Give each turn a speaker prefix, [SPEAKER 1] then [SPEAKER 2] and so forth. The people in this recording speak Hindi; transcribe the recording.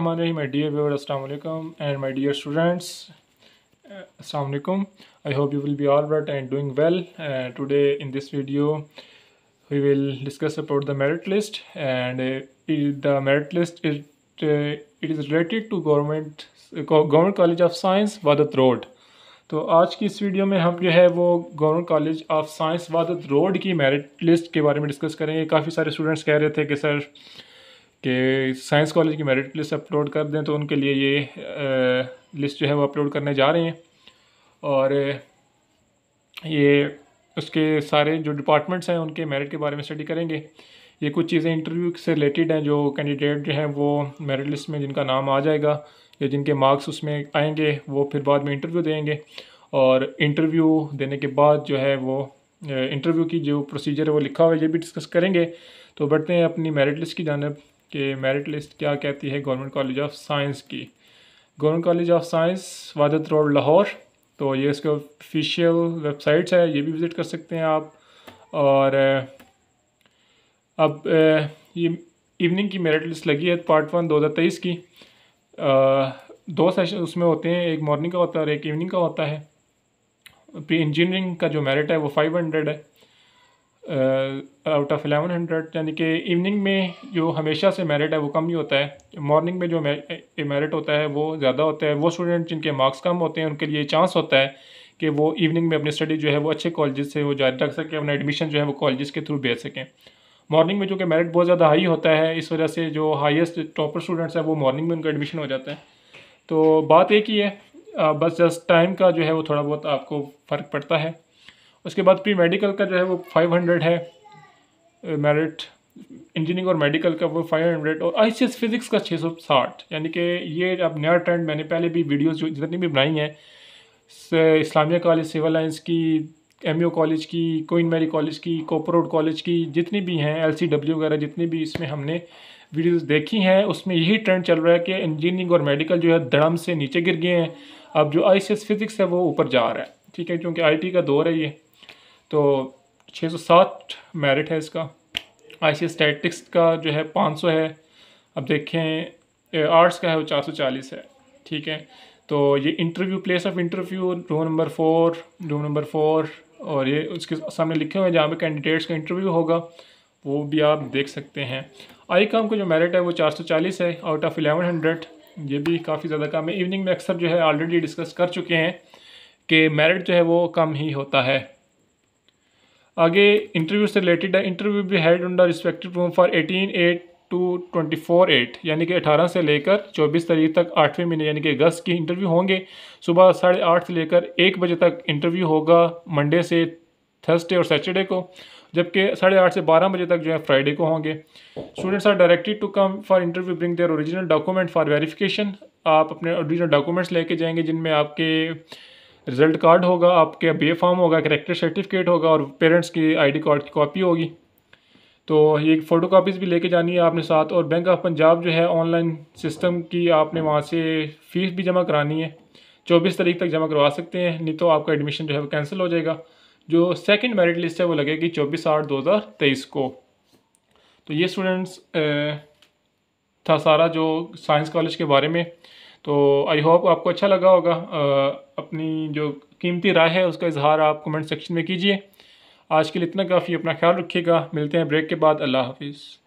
[SPEAKER 1] माई डियर व्यवर असलम एंड माई डियर स्टूडेंट्स असलकम I hope you will be all right and doing well today in this video we will discuss about the merit list and the merit list it is related to government government college of science Wahdat road तो आज की इस वीडियो में हम जो है वो government college of science Wahdat road की मेरिट लिस्ट के बारे में डिस्कस करेंगे काफ़ी सारे स्टूडेंट्स कह रहे थे कि सर कि साइंस कॉलेज की मेरिट लिस्ट अपलोड कर दें तो उनके लिए ये आ, लिस्ट जो है वो अपलोड करने जा रहे हैं और ये उसके सारे जो डिपार्टमेंट्स हैं उनके मेरिट के बारे में स्टडी करेंगे ये कुछ चीज़ें इंटरव्यू से रिलेटेड हैं जो कैंडिडेट जो हैं वो मेरिट लिस्ट में जिनका नाम आ जाएगा या जिनके मार्क्स उसमें आएंगे वो फिर बाद में इंटरव्यू देंगे और इंटरव्यू देने के बाद जो है वो इंटरव्यू की जो प्रोसीजर है वो लिखा हुआ है ये भी डिस्कस करेंगे तो बढ़ते हैं अपनी मेरिट लिस्ट की जानब कि मेरिट लिस्ट क्या कहती है गवर्नमेंट कॉलेज ऑफ साइंस की government college of science Wahdat road Lahore तो ये इसके ऑफिशियल वेबसाइट्स है ये भी विज़िट कर सकते हैं आप और अब ये इवनिंग की मेरिट लिस्ट लगी है पार्ट वन दो हज़ार तेईस की दो सेशन उसमें होते हैं एक मॉर्निंग का होता है और एक इवनिंग का होता है इंजीनियरिंग का जो मेरिट है वो फाइव हंड्रेड है आउट ऑफ एलेवन हंड्रेड यानी कि इवनिंग में जो हमेशा से मेरिट है वो कम ही होता है मॉर्निंग में जो मेरिट eh, होता है वो ज़्यादा होता है वो स्टूडेंट जिनके मार्क्स कम होते हैं उनके लिए चांस होता है कि वो इवनिंग में अपनी स्टडी जो है वो अच्छे कॉलेज से वो जारी रख सकें अपना एडमिशन जो है वो कॉलेज के थ्रू भेज सकें मॉर्निंग में जो कि मेरिट बहुत ज़्यादा हाई होता है इस वजह से जो हाइस्ट टॉपर स्टूडेंट्स हैं वो मॉर्निंग में उनका एडमिशन हो जाता है तो बात एक ही है बस जस्ट टाइम का जो है वो थोड़ा बहुत आपको फ़र्क पड़ता है उसके बाद प्री मेडिकल का जो है वो फाइव हंड्रेड है मेरिट इंजीनियरिंग और मेडिकल का वो फाइव हंड्रेड और आई फिज़िक्स का छः सौ साठ यानी कि ये अब नया ट्रेंड मैंने पहले भी वीडियोज़ जो जितनी भी बनाई हैं इस्लामिया कॉलेज सिविल लाइन्स की एम कॉलेज की कोइन मैरी कॉलेज की कोपरोड कॉलेज की जितनी भी हैं एल वगैरह जितनी भी इसमें हमने वीडियोस देखी हैं उसमें यही ट्रेंड चल रहा है कि इंजीनियरिंग और मेडिकल जो है धड़म से नीचे गिर गए हैं अब जो आई फिज़िक्स है वो ऊपर जा रहा है ठीक है क्योंकि आई का दौर है ये तो 660 मेरिट है इसका आई सी स्टैटिक्स का जो है 500 है अब देखें आर्ट्स का है वो 440 है ठीक है तो ये interview place of interview room number four room number four और ये उसके सामने लिखे हुए हैं जहाँ पे कैंडिडेट्स का इंटरव्यू होगा वो भी आप देख सकते हैं आई काम का जो मेरिट है वो 440 है आउट ऑफ 1100 ये भी काफ़ी ज़्यादा कम है इवनिंग में अक्सर जो है ऑलरेडी डिस्कस कर चुके हैं कि मेरिट जो है वो कम ही होता है आगे इंटरव्यू से रिलेटेड है इंटरव्यू भी held under respective room four eighteen eight to twenty four eight यानी कि अठारह से लेकर चौबीस तारीख तक आठवें महीने यानी कि अगस्त की इंटरव्यू होंगे सुबह साढ़े आठ से लेकर एक बजे तक इंटरव्यू होगा मंडे से थर्सडे और सैटरडे को जबकि साढ़े आठ से बारह बजे तक जो है फ्राइडे को होंगे students are directed to come for interview bring their original document for verification आप अपने ओरिजिनल डॉक्यूमेंट्स लेके जाएंगे जिनमें आपके रिजल्ट कार्ड होगा आपके बे फॉर्म होगा करेक्टर सर्टिफिकेट होगा और पेरेंट्स की आईडी कार्ड की कॉपी होगी तो ये फ़ोटो कापीज़ भी लेके जानी है आपने साथ और बैंक ऑफ पंजाब जो है ऑनलाइन सिस्टम की आपने वहाँ से फ़ीस भी जमा करानी है चौबीस तारीख तक जमा करवा सकते हैं नहीं तो आपका एडमिशन जो है वो कैंसिल हो जाएगा जो सेकेंड मेरिट लिस्ट है वो लगेगी चौबीस आठ दो हज़ार तेईस को तो ये स्टूडेंट्स था सारा जो साइंस कॉलेज के बारे में तो आई होप आपको अच्छा लगा होगा अपनी जो कीमती राय है उसका इजहार आप कमेंट सेक्शन में कीजिए आज के लिए इतना काफ़ी अपना ख्याल रखिएगा मिलते हैं ब्रेक के बाद अल्लाह हाफिज़